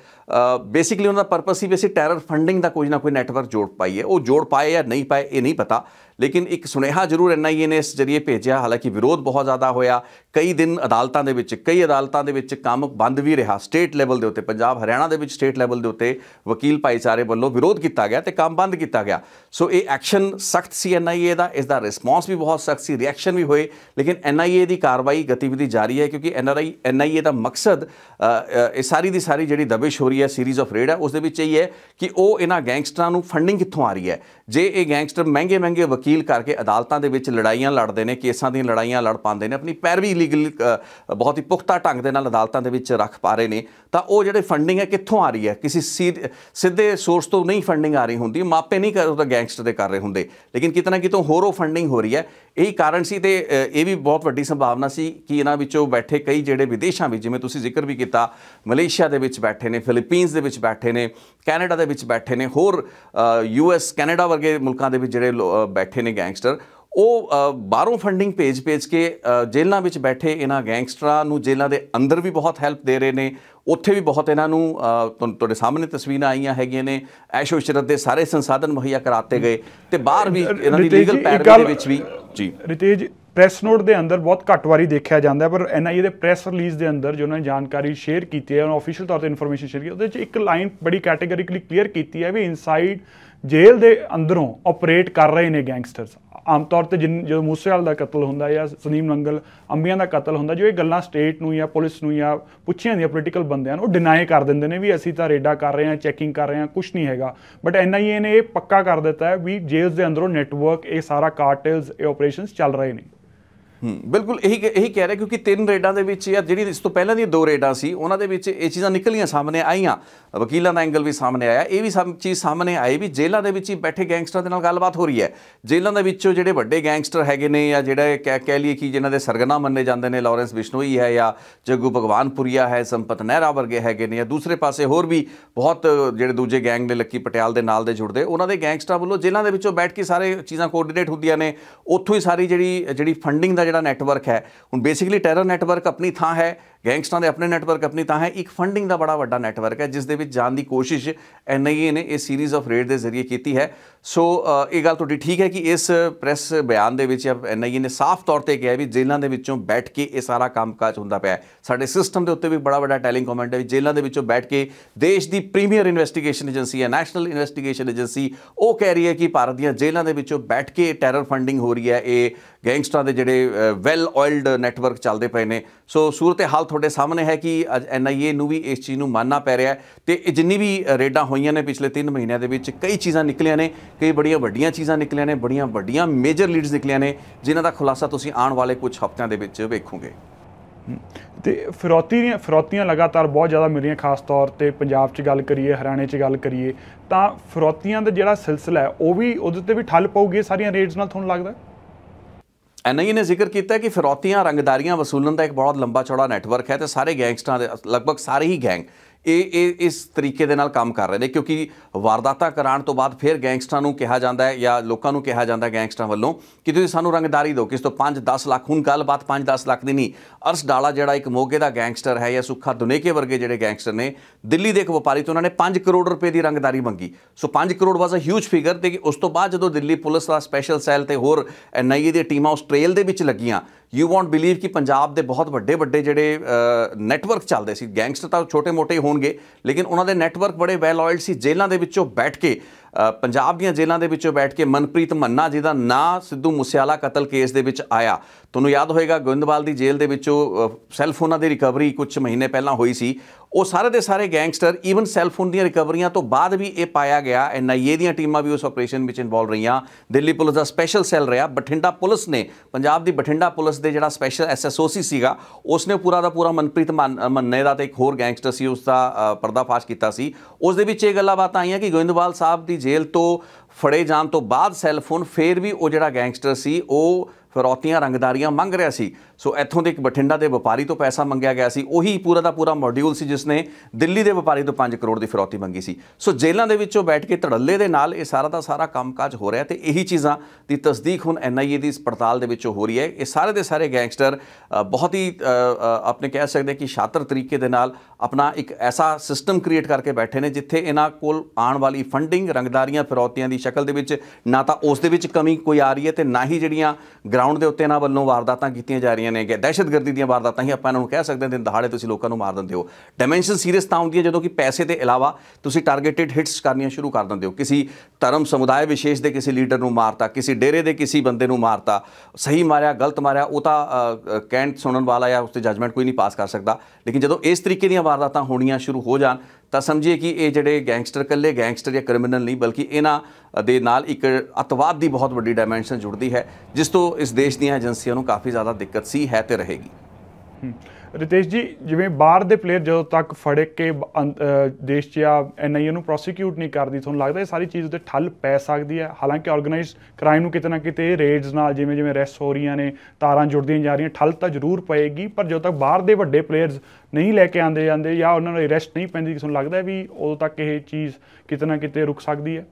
ਬੇਸਿਕਲੀ ਉਹਨਾਂ ਦਾ ਪਰਪਸ ਸੀ ਵੀ ਅਸੀਂ ਟੈਰਰ ਫੰਡਿੰਗ ਦਾ ਕੋਈ ਨਾ ਕੋਈ ਨੈਟਵਰਕ ਜੋੜ ਪਾਈਏ ਉਹ ਜੋੜ ਪਾਏ ਜਾਂ ਨਹੀਂ ਪਾਏ ਇਹ ਨਹੀਂ ਪਤਾ ਲੇਕਿਨ ਇੱਕ ਸੁਨੇਹਾ ਜ਼ਰੂਰ ਐਨਆਈਏ ਨੇ ਇਸ ਜਰੀਏ ਭੇਜਿਆ ਹਾਲਾਂਕਿ ਵਿਰੋਧ ਬਹੁਤ ਜ਼ਿਆਦਾ ਹੋਇਆ ਕਈ ਦਿਨ ਅਦਾਲਤਾਂ ਦੇ ਵਿੱਚ ਕਈ ਅਦਾਲਤਾਂ ਦੇ ਵਿੱਚ ਕੰਮ ਬੰਦ ਵੀ ਰਿਹਾ ਸਟੇਟ ਲੈਵਲ ਦੇ ਉੱਤੇ ਪੰਜਾਬ ਹਰਿਆਣਾ ਦੇ ਵਿੱਚ ਸਟੇਟ ਲੈਵਲ ਦੇ ਉੱਤੇ ਵਕੀਲ ਭਾਈਚਾਰੇ ਵੱਲੋਂ ਵਿਰੋਧ ਕੀਤਾ ਗਿਆ ਤੇ ਕੰਮ ਬੰਦ ਕੀਤਾ ਗਿਆ ਸੋ ਇਹ ਐਕਸ਼ਨ ਸਖਤ ਸੀ ਐਨਆਈਏ ਦਾ ਇਸ ਦਾ ਰਿਸਪੌਂਸ ਵੀ ਬਹੁਤ ਸਖਤ ਸੀ ਰਿਐਕਸ਼ਨ ਵੀ ਹੋਏ ਲੇਕਿਨ ਐਨਆਈਏ ਦੀ ਕਾਰਵਾਈ ਗਤੀਵਿਧੀ ਜਾਰੀ ਹੈ ਕਿਉਂਕਿ ਐਨਆਰਆਈ ਐਨਆਈਏ ਦਾ ਮਕਸਦ ਇਹ ਸਾਰੀ ਦੀ ਸਾਰੀ ਜਿਹੜੀ ਦਬਿਸ਼ ਹੋ ਰਹੀ ਹੈ ਸੀਰੀਜ਼ ਆਫ ਰੇਡ ਹੈ ਉਸ ਦੇ ਵਿੱਚ ਇਹ ਹੈ ਕਿ ਉਹ ਇਹਨਾਂ ਗੈਂਗਸਟਰਾਂ ਨੂੰ ਫੰਡਿੰਗ ਕਿੱਥੋਂ ਆ ਰਹੀ ਹੈ ਜੇ ਇਹ ਗੈਂਗਸਟਰ ਮਹਿੰਗੇ ਮਹਿੰਗੇ ਵਕੀਲ ਵਕੀਲ ਕਰਕੇ ਅਦਾਲਤਾਂ ਦੇ ਵਿੱਚ ਲੜਾਈਆਂ ਲੜਦੇ ਨੇ ਕੇਸਾਂ ਦੀਆਂ ਲੜਾਈਆਂ ਲੜ ਪਾਉਂਦੇ ਨੇ ਆਪਣੀ ਪੈਰਵੀ ਲੀਗਲ ਬਹੁਤ ਹੀ ਪੁਖਤਾ ਢੰਗ ਦੇ ਨਾਲ ਅਦਾਲਤਾਂ ਦੇ ਵਿੱਚ ਰੱਖ ਪਾ ਰਹੇ ਨੇ ਤਾਂ ਉਹ ਜਿਹੜੇ ਫੰਡਿੰਗ ਹੈ ਕਿੱਥੋਂ ਆ ਰਹੀ ਹੈ ਕਿਸੇ ਸਿੱਧੇ ਸੋਰਸ ਤੋਂ ਨਹੀਂ ਫੰਡਿੰਗ ਆ ਰਹੀ ਹੁੰਦੀ ਮਾਪੇ ਨਹੀਂ ਕਰ ਤਾਂ ਗੈਂਗਸਟਰ ਦੇ ਕਰ ਰਹੇ ਹੁੰਦੇ ਲੇਕਿਨ ਕਿਤਨਾ ਕਿਤੋਂ ਹੋਰ ਉਹ ਫੰਡਿੰਗ ਹੋ ਰਹੀ ਹੈ ਇਹੀ ਕਾਰਨ ਸੀ ਤੇ ਇਹ ਵੀ ਬਹੁਤ ਵੱਡੀ ਸੰਭਾਵਨਾ ਸੀ ਕਿ ਇਹਨਾਂ ਵਿੱਚੋਂ ਬੈਠੇ ਕਈ ਜਿਹੜੇ ਵਿਦੇਸ਼ਾਂ ਵਿੱਚ ਜਿਵੇਂ ਤੁਸੀਂ ਜ਼ਿਕਰ ਵੀ ਕੀਤਾ ਮਲੇਸ਼ੀਆ ਦੇ ਵਿੱਚ ਬੈਠੇ ਨੇ ਫਿਲੀਪੀਨਸ ਦੇ ਵਿੱਚ ਬੈਠੇ ਨੇ ਕੈਨੇਡਾ ਦੇ ਵਿੱਚ ਬੈਠੇ ਨੇ ਹੋਰ ਯੂਐਸ ਕੈਨੇਡਾ ਵਰਗੇ ਮੁਲਕਾਂ ਦੇ ਵਿੱਚ ਜਿਹੜੇ ਬੈਠੇ ਬੈਠੇ ਨੇ ਗੈਂਗਸਟਰ ਉਹ ਬਾਹਰੋਂ ਫੰਡਿੰਗ ਪੇਜ ਪੇਜ ਕੇ ਜੇਲ੍ਹਾਂ ਵਿੱਚ ਬੈਠੇ ਇਹਨਾਂ ਗੈਂਗਸਟਰਾਂ ਨੂੰ ਜੇਲ੍ਹਾਂ ਦੇ ਅੰਦਰ ਵੀ ਬਹੁਤ ਹੈਲਪ ਦੇ ਰਹੇ ਨੇ ਉੱਥੇ ਵੀ ਬਹੁਤ ਇਹਨਾਂ ਨੂੰ ਤੁਹਾਡੇ ਸਾਹਮਣੇ ਤਸਵੀਰਾਂ ਆਈਆਂ ਹੈਗੀਆਂ ਨੇ ਐਸ਼ੋ ਸ਼ਰਤ ਦੇ ਸਾਰੇ ਸੰਸਾਧਨ ਮੁਹੱਈਆ ਕਰਾਤੇ ਗਏ ਤੇ ਬਾਹਰ ਵੀ ਇਹਨਾਂ ਦੀ ਲੀਗਲ ਪੈਡ ਦੇ ਵਿੱਚ ਵੀ ਜੀ ਰਿਤੇਜ ਪ੍ਰੈਸ ਨੋਟ ਦੇ ਅੰਦਰ ਬਹੁਤ ਘੱਟ ਵਾਰੀ ਦੇਖਿਆ ਜਾਂਦਾ ਪਰ ਐਨਆਈਏ ਦੇ ਪ੍ਰੈਸ ਰਿਲੀਜ਼ ਦੇ ਅੰਦਰ ਜੋ ਨੇ ਜਾਣਕਾਰੀ ਸ਼ੇਅਰ ਕੀਤੀ ਹੈ ਉਹਨਾਂ ਅਫੀਸ਼ੀਅਲ ਤੌਰ ਤੇ ਇਨਫੋਰਮੇਸ਼ਨ ਸ਼ੇਅਰ ਕੀਤੀ ਉਹਦੇ ਵਿੱਚ ਇੱਕ ਲਾਈਨ ਬੜੀ ਕੈਟਾਗਰੀਕਲੀ ਕਲੀਅਰ ਕੀਤੀ ਹੈ ਵੀ ਇਨਸਾਈਡ ਜੇਲ੍ਹ ਦੇ ਅੰਦਰੋਂ ਆਪਰੇਟ ਕਰ ਰਹੇ ਨੇ ਗੈਂਗਸਟਰਸ ਆਮ ਤੌਰ ਤੇ ਜਦੋਂ ਮੂਸੇਵਾਲ ਦਾ ਕਤਲ ਹੁੰਦਾ ਜਾਂ ਸੁਨੀਮ ਨੰਗਲ ਅੰਬੀਆਂ ਦਾ ਕਤਲ ਹੁੰਦਾ ਜੋ ਇਹ ਗੱਲਾਂ ਸਟੇਟ ਨੂੰ ਜਾਂ ਪੁਲਿਸ ਨੂੰ ਜਾਂ ਪੁੱਛੀਆਂ ਦੀਆਂ ਪੋਲੀਟੀਕਲ ਬੰਦਿਆਂ ਨੂੰ ਉਹ ਡਿਨਾਈ ਕਰ ਦਿੰਦੇ ਨੇ ਵੀ ਅਸੀਂ ਤਾਂ ਰੇਡਾ ਕਰ ਰਹੇ ਹਾਂ ਚੈਕਿੰਗ ਕਰ ਰਹੇ ਹਾਂ ਕੁਝ ਨਹੀਂ ਹੈਗਾ ਬਟ ਐਨਆਈਏ ਨੇ ਇਹ ਪੱਕਾ ਕਰ ਦਿੱਤਾ ਹੈ ਵੀ ਜੇਲ੍ਹ ਦੇ ਅੰਦਰੋਂ ਨੈਟਵਰਕ ਇਹ ਸਾਰਾ ਕਾਰਟੇਲਸ ਇਹ ਆਪਰੇਸ਼ਨਸ ਚੱਲ ਰਹੇ ਨੇ ਹੂੰ ਬਿਲਕੁਲ ਇਹੀ ਇਹੀ ਕਹਿ ਰਿਹਾ ਕਿਉਂਕਿ ਤਿੰਨ ਰੇਡਾਂ ਦੇ ਵਿੱਚ ਜਾਂ ਜਿਹੜੀ ਇਸ ਤੋਂ ਪਹਿਲਾਂ ਦੀਆਂ ਦੋ ਰੇਡਾਂ ਸੀ ਉਹਨਾਂ ਦੇ ਵਿੱਚ ਇਹ ਚੀਜ਼ਾਂ ਨਿਕਲੀਆਂ ਸਾਹਮਣੇ ਆਈਆਂ ਵਕੀਲਾਂ ਦਾ ਐਂਗਲ ਵੀ ਸਾਹਮਣੇ ਆਇਆ ਇਹ ਵੀ ਸਭ ਚੀਜ਼ ਸਾਹਮਣੇ ਆਈ ਵੀ ਜੇਲ੍ਹਾਂ ਦੇ ਵਿੱਚ ਹੀ ਬੈਠੇ ਗੈਂਗਸਟਰਾਂ ਦੇ ਨਾਲ ਗੱਲਬਾਤ ਹੋ ਰਹੀ ਹੈ ਜੇਲ੍ਹਾਂ ਦੇ ਵਿੱਚੋਂ ਜਿਹੜੇ ਵੱਡੇ ਗੈਂਗਸਟਰ ਹੈਗੇ ਨੇ ਜਾਂ ਜਿਹੜਾ ਕਹਿ ਕਹਿ ਲਈਏ ਕਿ ਜਿਨ੍ਹਾਂ ਦੇ ਸਰਗਨਾ ਮੰਨੇ ਜਾਂਦੇ ਨੇ ਲਾਰੈਂਸ ਬਿਸ਼ਨੋਈ ਹੈ ਜਾਂ ਜੱਗੂ ਭਗਵਾਨਪੁਰੀਆ ਹੈ ਸੰਪਤ ਨਹਿਰਾ ਵਰਗੇ ਹੈਗੇ ਨੇ ਜਾਂ ਦੂਸਰੇ ਪਾਸੇ ਹੋਰ ਵੀ ਬਹੁਤ ਜਿਹੜੇ ਦੂਜੇ ਗੈਂਗ ਨੇ ਲੱਕੀ ਪਟਿਆਲ ਦੇ ਨਾਲ ਦੇ ਜੁੜਦੇ ਉਹਨਾਂ ਦੇ ਗੈਂਗਸਟਰਾਂ ਵੱਲੋਂ ਜੇਲ੍ਹਾਂ ਦੇ ਵਿੱਚੋਂ ਬੈਠ ਕੇ ਸਾਰੇ ਚੀਜ਼ਾਂ ਕੋਆਰਡੀਨੇਟ ਹੁੰਦੀਆਂ ਨੇ ਉੱਥੋਂ ਹੀ ਸਾਰੀ ਜਿਹੜੀ ਜਿਹੜੀ ਫੰਡਿੰਗ ਦਾ ਜਿਹੜਾ ਨੈਟਵਰਕ ਹੈ ਹੁਣ ਬੇਸਿਕਲੀ ਟੈਰਰ ਨੈਟਵਰਕ ਆਪਣੀ ਥਾਂ ਹੈ ਗੈਂਗਸਟਰਾਂ ਦੇ ਆਪਣੇ ਨੈਟਵਰਕ ਆਪਣੀ ਤਾਂ ਹੈ ਇੱਕ ਫੰਡਿੰਗ ਦਾ ਬੜਾ ਵੱਡਾ ਨੈਟਵਰਕ ਹੈ ਜਿਸ ਦੇ ਵਿੱਚ ਜਾਣ ਦੀ ਕੋਸ਼ਿਸ਼ ਐਨਆਈਏ ਨੇ ਇਹ ਸੀਰੀਜ਼ ਆਫ ਰੇਡ ਦੇ ਜ਼ਰੀਏ ਕੀਤੀ ਹੈ ਸੋ ਇਹ ਗੱਲ ਤੁਹਾਡੀ ਠੀਕ ਹੈ ਕਿ ਇਸ ਪ੍ਰੈਸ ਬਿਆਨ ਦੇ ਵਿੱਚ ਐਨਆਈਏ ਨੇ ਸਾਫ਼ ਤੌਰ ਤੇ ਕਿਹਾ ਵੀ ਜੇਲ੍ਹਾਂ ਦੇ ਵਿੱਚੋਂ ਬੈਠ ਕੇ ਇਹ ਸਾਰਾ ਕੰਮਕਾਜ ਹੁੰਦਾ ਪਿਆ ਸਾਡੇ ਸਿਸਟਮ ਦੇ ਉੱਤੇ ਵੀ ਬੜਾ ਵੱਡਾ ਟੈਲਿੰਗ ਕਮੈਂਟ ਹੈ ਵੀ ਜੇਲ੍ਹਾਂ ਦੇ ਵਿੱਚੋਂ ਬੈਠ ਕੇ ਦੇਸ਼ ਦੀ ਪ੍ਰੀਮੀਅਰ ਇਨਵੈਸਟੀਗੇਸ਼ਨ ਏਜੰਸੀ ਹੈ ਨੈਸ਼ਨਲ ਇਨਵੈਸਟੀਗੇਸ਼ਨ ਏਜੰਸੀ ਉਹ ਕਹਿ ਰਹੀ ਹੈ ਕਿ ਭਾਰਤ ਦੀਆਂ ਜੇਲ੍ਹਾਂ ਦੇ ਵਿੱਚੋਂ ਬੈਠ ਕੇ ਟੈਰਰ ਫੰਡਿੰਗ ਹੋ ਰਹੀ ਹੈ ਇਹ ਗੈਂਗਸਟਰਾਂ ਦੇ ਜਿਹੜੇ ਵੈਲ ਆਇਲਡ ਨੈਟਵਰਕ ਚੱਲਦੇ ਪਏ ਨੇ ਸੋ ਸੂਰਤ ਹਾਲ ਤੁਹਾਡੇ ਸਾਹਮਣੇ ਹੈ ਕਿ ਅੱਜ ਐਨਆਈਏ ਨੂੰ ਵੀ ਇਸ ਚੀਜ਼ ਨੂੰ ਮੰਨਣਾ ਪੈ ਰਿਹਾ ਹੈ ਤੇ ਇਹ ਜਿੰਨੀ ਵੀ ਰੇਡਾਂ ਹੋਈਆਂ ਨੇ ਪਿਛਲੇ 3 ਮਹੀਨਿਆਂ ਦੇ ਵਿੱਚ ਕਈ ਚੀਜ਼ਾਂ ਨਿਕਲੀਆਂ ਨੇ ਕਈ ਬੜੀਆਂ ਵੱਡੀਆਂ ਚੀਜ਼ਾਂ ਨਿਕਲੀਆਂ ਨੇ ਬੜੀਆਂ ਵੱਡੀਆਂ ਮੇਜਰ ਲੀਡਸ ਨਿਕਲੀਆਂ ਨੇ ਜਿਨ੍ਹਾਂ ਦਾ ਖੁਲਾਸਾ ਤੁਸੀਂ ਆਉਣ ਵਾਲੇ ਕੁਝ ਹਫ਼ਤਿਆਂ ਦੇ ਵਿੱਚ ਵੇਖੋਗੇ ਤੇ ਫਰੋਤੀਆਂ ਫਰੋਤੀਆਂ ਲਗਾਤਾਰ ਬਹੁਤ ਜ਼ਿਆਦਾ ਮਿਲ ਰਹੀਆਂ ਖਾਸ ਤੌਰ ਤੇ ਪੰਜਾਬ 'ਚ ਗੱਲ ਕਰੀਏ ਹਰਿਆਣੇ 'ਚ ਗੱਲ ਕਰੀਏ ਤਾਂ ਫਰੋਤੀਆਂ ਦਾ ਜਿਹੜਾ ਸਿਲਸਿਲਾ ਹੈ ਉਹ ਵੀ ਉਹਦੇ ਤੇ ਵੀ ਠੱਲ ਪਾਊਗੀ ਸਾਰੀਆਂ ਰੇਡਸ ਨਾਲ ਤੁਹਾਨੂੰ ਲੱਗਦਾ ਐਨਆਈਏ ਨੇ ਜ਼ਿਕਰ ਕੀਤਾ ਕਿ ਫਿਰੌਤੀਆਂ ਰੰਗਦਾਰੀਆਂ ਵਸੂਲਣ ਦਾ ਇੱਕ ਬਹੁਤ ਲੰਬਾ ਚੌੜਾ ਨੈਟਵਰਕ ਹੈ ਤੇ ਸਾਰੇ ਗੈਂਗਸਟਰਾਂ ਦੇ ਲਗਭਗ ਸਾਰੇ ਹੀ ਗੈਂਗ ਇਹ ਇਹ ਇਸ ਤਰੀਕੇ ਦੇ ਨਾਲ ਕੰਮ ਕਰ ਰਹੇ ਨੇ ਕਿਉਂਕਿ ਵਾਰਦਾਤਾਂ ਕਰਾਉਣ ਤੋਂ ਬਾਅਦ ਫਿਰ ਗੈਂਗਸਟਰਾਂ ਨੂੰ ਕਿਹਾ ਜਾਂਦਾ ਹੈ ਜਾਂ ਲੋਕਾਂ ਨੂੰ ਕਿਹਾ ਜਾਂਦਾ ਗੈਂਗਸਟਰਾਂ ਵੱਲੋਂ ਕਿ ਤੁਸੀਂ ਸਾਨੂੰ ਰੰਗਦਾਰੀ ਦਿਓ ਕਿਸ ਤੋਂ 5-10 ਲੱਖ ਹੁਣ ਗੱਲ ਬਾਤ 5-10 ਲੱਖ ਦੀ ਨਹੀਂ ਅਰਸ ਡਾਲਾ ਜਿਹੜਾ ਇੱਕ ਮੋਗੇ ਦਾ ਗੈਂਗਸਟਰ ਹੈ ਜਾਂ ਸੁੱਖਾ ਦੁਨੇਕੇ ਵਰਗੇ ਜਿਹੜੇ ਗੈਂਗਸਟਰ ਨੇ ਦਿੱਲੀ ਦੇ ਇੱਕ ਵਪਾਰੀ ਤੋਂ ਉਹਨਾਂ ਨੇ 5 ਕਰੋੜ ਰੁਪਏ ਦੀ ਰੰਗਦਾਰੀ ਮੰਗੀ so 5 crore was a huge figure ਤੇ ਉਸ ਤੋਂ ਬਾਅਦ ਜਦੋਂ ਦਿੱਲੀ ਪੁਲਿਸ ਦਾ ਸਪੈਸ਼ਲ ਸੈੱਲ ਤੇ ਹੋਰ ਐਨਆਈਏ ਦੀ ਟੀਮਾਂ ਉਸ ਟ੍ਰੇਲ ਦੇ ਵਿੱਚ ਲੱਗੀਆਂ ਯੂ ਵੋਂਟ ਬਿਲੀਵ ਕਿ ਪੰਜਾਬ ਦੇ ਬਹੁਤ ਵੱਡੇ ਵੱਡੇ ਜਿਹੜੇ ਨੈਟਵਰਕ ਚੱਲਦੇ ਸੀ ਗੈਂਗਸਟਰ ਤਾਂ ਛੋਟੇ-ਮੋਟੇ ਹੋਣਗੇ ਲੇਕਿਨ ਉਹਨਾਂ ਦੇ ਨੈਟਵਰਕ ਬੜੇ ਵੈਲ ਆਇਲਡ ਸੀ ਜੇਲ੍ਹਾਂ ਦੇ ਵਿੱਚੋਂ ਬੈਠ ਕੇ ਪੰਜਾਬ ਦੀਆਂ ਜੇਲ੍ਹਾਂ ਦੇ ਵਿੱਚੋਂ ਬੈਠ ਕੇ ਮਨਪ੍ਰੀਤ ਮੰਨਾ ਜਿਹਦਾ ਨਾਂ ਸਿੱਧੂ ਮੁਸਿਆਲਾ ਕਤਲ ਕੇਸ ਦੇ ਵਿੱਚ ਆਇਆ ਤੁਹਾਨੂੰ ਯਾਦ ਹੋਏਗਾ ਗੋਇੰਦਵਾਲ ਦੀ ਜੇਲ੍ਹ ਦੇ ਵਿੱਚੋਂ ਸੈੱਲ ਫੋਨਾਂ ਦੀ ਰਿਕਵਰੀ ਕੁਝ ਮਹੀਨੇ ਪਹਿਲਾਂ ਹੋਈ ਸੀ ਉਹ ਸਾਰੇ ਦੇ ਸਾਰੇ ਗੈਂਗਸਟਰ ਈਵਨ ਸੈੱਲ ਫੋਨ ਦੀਆਂ ਰਿਕਵਰੀਆਂ ਤੋਂ ਬਾਅਦ ਵੀ ਇਹ ਪਾਇਆ ਗਿਆ ਐਨਆਈਏ ਦੀਆਂ ਟੀਮਾਂ ਵੀ ਉਸ ਆਪਰੇਸ਼ਨ ਵਿੱਚ ਇਨਵੋਲ ਰਹੀਆਂ ਦਿੱਲੀ ਪੁਲਿਸ ਦਾ ਸਪੈਸ਼ਲ ਸੈੱਲ ਰਿਹਾ ਬਠਿੰਡਾ ਪੁਲਿਸ ਨੇ ਪੰਜਾਬ ਦੀ ਬਠਿੰਡਾ ਪੁਲਿਸ ਦੇ ਜਿਹੜਾ ਸਪੈਸ਼ਲ ਐਸਐਸਓਸੀ ਸੀਗਾ ਉਸ ਨੇ ਪੂਰਾ ਦਾ ਪੂਰਾ ਮਨਪ੍ਰੀਤ ਮੰਨੇ ਦਾ ਤੇ ਇੱਕ ਹੋਰ ਗੈਂਗਸਟਰ ਸੀ ਉਸ ਦਾ ਪਰਦਾਫਾਸ਼ ਕੀਤਾ ਸੀ ਉਸ ਦੇ ਵਿੱਚ ਇਹ ਗੱਲਾਂ ਬਾਤਾਂ ਆਈਆਂ ਕਿ ਗੋਇੰਦਵਾਲ ਸਾਹਿਬ ਦੀ ਜੇਲ੍ਹ ਤੋਂ ਫੜੇ ਜਾਣ ਤੋਂ ਬਾਅਦ ਸੈੱਲ ਫੋਨ ਫੇਰ ਵੀ ਉਹ ਜਿਹੜਾ ਗੈਂਗਸਟਰ ਸੀ ਉਹ ਫਰੌਤੀਆਂ ਰੰਗਦਾਰੀਆਂ ਮੰਗ ਰਿਹਾ ਸੀ ਸੋ ਇੱਥੋਂ ਦੇ ਇੱਕ ਬਠਿੰਡਾ ਦੇ ਵਪਾਰੀ ਤੋਂ ਪੈਸਾ ਮੰਗਿਆ ਗਿਆ ਸੀ ਉਹੀ ਪੂਰਾ ਦਾ ਪੂਰਾ ਮੋਡਿਊਲ ਸੀ ਜਿਸ ਨੇ ਦਿੱਲੀ ਦੇ ਵਪਾਰੀ ਤੋਂ 5 ਕਰੋੜ ਦੀ ਫਰੌਤੀ ਮੰਗੀ ਸੀ ਸੋ ਜੇਲ੍ਹਾਂ ਦੇ ਵਿੱਚੋਂ ਬੈਠ ਕੇ ਧੜੱਲੇ ਦੇ ਨਾਲ ਇਹ ਸਾਰਾ ਦਾ ਸਾਰਾ ਕੰਮਕਾਜ ਹੋ ਰਿਹਾ ਤੇ ਇਹੀ ਚੀਜ਼ਾਂ ਦੀ ਤਸਦੀਕ ਹੁਣ ਐਨਆਈਏ ਦੀ ਇਸ ਪੜਤਾਲ ਦੇ ਵਿੱਚੋਂ ਹੋ ਰਹੀ ਹੈ ਇਹ ਸਾਰੇ ਦੇ ਸਾਰੇ ਗੈਂਗਸਟਰ ਬਹੁਤ ਹੀ ਆਪਣੇ ਕਹਿ ਸਕਦੇ ਕਿ ਸ਼ਾਤਰ ਤਰੀਕੇ ਦੇ ਨਾਲ ਆਪਣਾ ਇੱਕ ਐਸਾ ਸਿਸਟਮ ਕ੍ਰੀਏਟ ਕਰਕੇ ਬੈਠੇ ਨੇ ਜਿੱਥੇ ਇਹਨਾਂ ਕੋਲ ਆਉਣ ਵਾਲੀ ਫੰਡਿੰਗ ਰੰਗਦਾਰੀਆਂ ਫਰੌਤੀਆਂ ਦੀ ਸ਼ਕਲ ਦੇ ਵਿੱਚ ਨਾ ਤਾਂ ਉਸ ਦੇ ਵਿੱਚ ਕਮੀ ਕੋਈ ਆ ਰਹੀ ਹੈ ਤੇ ਨਾ ਹੀ ਜਿਹੜੀਆਂ ਗਰਾਊਂਡ ਦੇ ਉੱਤੇ ਇਹਨਾਂ ਵੱਲੋਂ ਵਾਰਦਾਤਾਂ ਕੀਤੀਆਂ ਜਾ ਰਹੀਆਂ ਨੇ ਕਿ ਦਹਿਸ਼ਤਗਰਦੀ ਦੀਆਂ ਵਾਰਦਾਤਾਂ ਹੀ ਆਪਾਂ ਇਹਨਾਂ ਨੂੰ ਕਹਿ ਸਕਦੇ ਹਾਂ ਦਿਨ ਦਹਾੜੇ ਤੁਸੀਂ ਲੋਕਾਂ ਨੂੰ ਮਾਰ ਦਿੰਦੇ ਹੋ ਡਾਈਮੈਂਸ਼ਨ ਸੀਰੀਅਸ ਤਾਂ ਹੁੰਦੀ ਹੈ ਜਦੋਂ ਕਿ ਪੈਸੇ ਦੇ ਇਲਾਵਾ ਤੁਸੀਂ ਟਾਰਗੇਟਿਡ ਹਿਟਸ ਕਰਨੀਆਂ ਸ਼ੁਰੂ ਕਰ ਦਿੰਦੇ ਹੋ ਕਿਸੇ ਧਰਮ ਸਮੁਦਾਇ ਵਿਸ਼ੇਸ਼ ਦੇ ਕਿਸੇ ਲੀਡਰ ਨੂੰ ਮਾਰਤਾ ਕਿਸੇ ਡੇਰੇ ਦੇ ਕਿਸੇ ਬੰਦੇ ਨੂੰ ਮਾਰਤਾ ਸਹੀ ਮਾਰਿਆ ਗਲਤ ਮਾਰਿਆ ਉਹ ਤਾਂ ਕਹਿਣ ਸੁਣਨ ਵਾਲਾ ਜਾਂ ਉਸ ਤੇ ਜਜਮੈਂਟ ਕੋਈ ਨਹੀਂ ਪਾਸ ਕਰ ਸਕਦਾ ਲੇਕਿਨ ਜਦੋਂ ਇਸ ਤਰੀਕੇ ਦੀਆਂ ਵਾਰਦਾਤਾਂ ਹੋਣੀਆਂ ਸ਼ੁਰੂ ਹੋ ਜਾਣ ਤਾਂ ਸਮਝੀਏ ਕਿ ਇਹ ਜਿਹੜੇ ਗੈਂਗਸਟਰ ਕੱਲੇ ਗੈਂਗਸਟਰ ਜਾਂ ਕ੍ਰਿਮੀਨਲ ਨਹੀਂ ਬਲਕਿ ਇਹਨਾਂ ਦੇ ਨਾਲ ਇੱਕ ਅਤਵਾਦ ਦੀ ਬਹੁਤ ਵੱਡੀ ਡਾਈਮੈਂਸ਼ਨ ਜੁੜਦੀ ਹੈ ਜਿਸ ਤੋਂ ਇਸ ਦੇਸ਼ ਦੀਆਂ ਏਜੰਸੀਆਂ ਨੂੰ ਕਾਫੀ ਜ਼ਿਆਦਾ ਦਿੱਕਤ ਸੀ ਹੈ ਤੇ ਰਹੇਗੀ ਰਿਤੇਸ਼ ਜੀ ਜਿਵੇਂ ਬਾਹਰ ਦੇ ਪਲੇਅਰ ਜਦੋਂ ਤੱਕ ਫੜ ਕੇ ਦੇਸ਼ 'ਚ ਆ ਐਨਆਈਏ ਨੂੰ ਪ੍ਰੋਸੀਕਿਊਟ ਨਹੀਂ ਕਰਦੀ ਤੁਹਾਨੂੰ ਲੱਗਦਾ ਇਹ ਸਾਰੀ ਚੀਜ਼ ਉੱਤੇ ਠੱਲ ਪੈ ਸਕਦੀ ਹੈ ਹਾਲਾਂਕਿ ਆਰਗੇਨਾਈਜ਼ ਕ੍ਰਾਈਮ ਨੂੰ ਕਿਤੇ ਨਾ ਕਿਤੇ ਰੇਡਸ ਨਾਲ ਜਿਵੇਂ ਜਿਵੇਂ ਰੈਸ ਹੋ ਰਹੀਆਂ ਨੇ ਤਾਰਾਂ ਜੁੜਦੀਆਂ ਜਾ ਰਹੀਆਂ ਠੱਲ ਤਾਂ ਜ਼ਰੂਰ ਪਏਗੀ ਪਰ ਜਦੋਂ ਤੱਕ ਬਾਹਰ ਦੇ ਵੱਡੇ ਪਲੇਅਰਸ ਨਹੀਂ ਲੈ ਕੇ ਆਉਂਦੇ ਜਾਂਦੇ ਜਾਂ ਉਹਨਾਂ ਨੂੰ ਅਰੈਸਟ ਨਹੀਂ ਪੈਂਦੀ ਤੁਹਾਨੂੰ ਲੱਗਦਾ ਵੀ ਉਦੋਂ ਤੱਕ ਇਹ ਚੀਜ਼ ਕਿਤੇ ਨਾ ਕਿਤੇ ਰੁਕ ਸਕਦੀ ਹੈ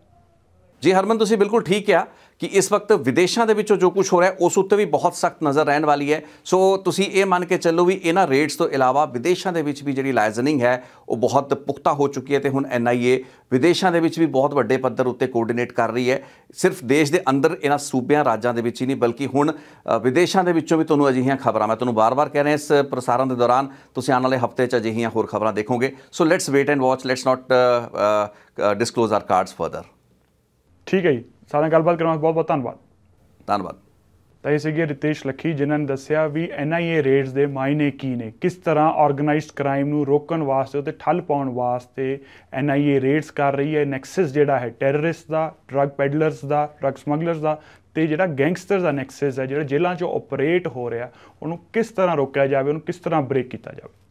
ਜੀ ਹਰਮਨ ਤੁਸੀਂ ਬਿਲਕੁਲ ਠੀਕ ਕਿਹਾ ਕਿ ਇਸ ਵਕਤ ਵਿਦੇਸ਼ਾਂ ਦੇ ਵਿੱਚੋਂ ਜੋ ਕੁਝ ਹੋ ਰਿਹਾ ਉਸ ਉੱਤੇ ਵੀ ਬਹੁਤ ਸਖਤ ਨਜ਼ਰ ਰਹਿਣ ਵਾਲੀ ਹੈ ਸੋ ਤੁਸੀਂ ਇਹ ਮੰਨ ਕੇ ਚੱਲੋ ਵੀ ਇਹਨਾਂ ਰੇਟਸ ਤੋਂ ਇਲਾਵਾ ਵਿਦੇਸ਼ਾਂ ਦੇ ਵਿੱਚ ਵੀ ਜਿਹੜੀ ਲਾਇਜ਼ਨਿੰਗ ਹੈ ਉਹ ਬਹੁਤ ਪੁਖਤਾ ਹੋ ਚੁੱਕੀ ਹੈ ਤੇ ਹੁਣ ਐਨਆਈਏ ਵਿਦੇਸ਼ਾਂ ਦੇ ਵਿੱਚ ਵੀ ਬਹੁਤ ਵੱਡੇ ਪੱਧਰ ਉੱਤੇ ਕੋਆਰਡੀਨੇਟ ਕਰ ਰਹੀ ਹੈ ਸਿਰਫ ਦੇਸ਼ ਦੇ ਅੰਦਰ ਇਹਨਾਂ ਸੂਬਿਆਂ ਰਾਜਾਂ ਦੇ ਵਿੱਚ ਹੀ ਨਹੀਂ ਬਲਕਿ ਹੁਣ ਵਿਦੇਸ਼ਾਂ ਦੇ ਵਿੱਚੋਂ ਵੀ ਤੁਹਾਨੂੰ ਅਜਿਹੀਆਂ ਖਬਰਾਂ ਮੈਂ ਤੁਹਾਨੂੰ ਬਾਰ-ਬਾਰ ਕਹਿ ਰਿਹਾ ਇਸ ਪ੍ਰਸਾਰਣ ਦੇ ਦੌਰਾਨ ਤੁਸੀਂ ਆਉਣ ਵਾਲੇ ਹਫ਼ਤੇ 'ਚ ਅਜਿਹੀਆਂ ਹੋਰ ਖਬਰਾਂ ਦੇਖੋਗੇ so let's wait and watch let's not disclose our cards further ਠੀਕ ਹੈ ਜੀ ਸਾਡਾ ਗੱਲਬਾਤ ਕਰਨ ਵਾਸਤੇ ਬਹੁਤ ਬਹੁਤ ਧੰਨਵਾਦ ਧੰਨਵਾਦ ਤਾਂ ਇਹ ਸੀਗੇ ਰਿਤੇਸ਼ ਲਖੀ ਜਿਨ੍ਹਾਂ ਨੇ ਦੱਸਿਆ ਵੀ ਐਨਆਈਏ ਰੇਡਸ ਦੇ ਮਾਇਨੇ ਕੀ ਨੇ ਕਿਸ ਤਰ੍ਹਾਂ ਆਰਗੇਨਾਈਜ਼ਡ ਕ੍ਰਾਈਮ ਨੂੰ ਰੋਕਣ ਵਾਸਤੇ ਤੇ ਠੱਲ ਪਾਉਣ ਵਾਸਤੇ ਐਨਆਈਏ ਰੇਡਸ ਕਰ ਰਹੀ ਹੈ ਨੈਕਸਸ ਜਿਹੜਾ ਹੈ ਟੈਰਰਿਸਟ ਦਾ ਡਰੱਗ ਪੈਡਲਰਸ ਦਾ ਡਰੱਗ ਸਮਗਲਰਸ ਦਾ ਤੇ ਜਿਹੜਾ ਗੈਂਗਸਟਰਸ ਦਾ ਨੈਕਸਸ ਹੈ ਜਿਹੜਾ ਜੇਲ੍ਹਾਂ 'ਚ ਆਪਰੇਟ ਹੋ ਰਿਹਾ ਉਹਨੂੰ ਕਿਸ ਤਰ੍ਹਾਂ ਰੋਕਿਆ ਜਾਵੇ ਉਹਨੂੰ ਕਿਸ ਤਰ੍ਹਾਂ ਬ੍ਰੇਕ ਕੀਤਾ ਜਾਵੇ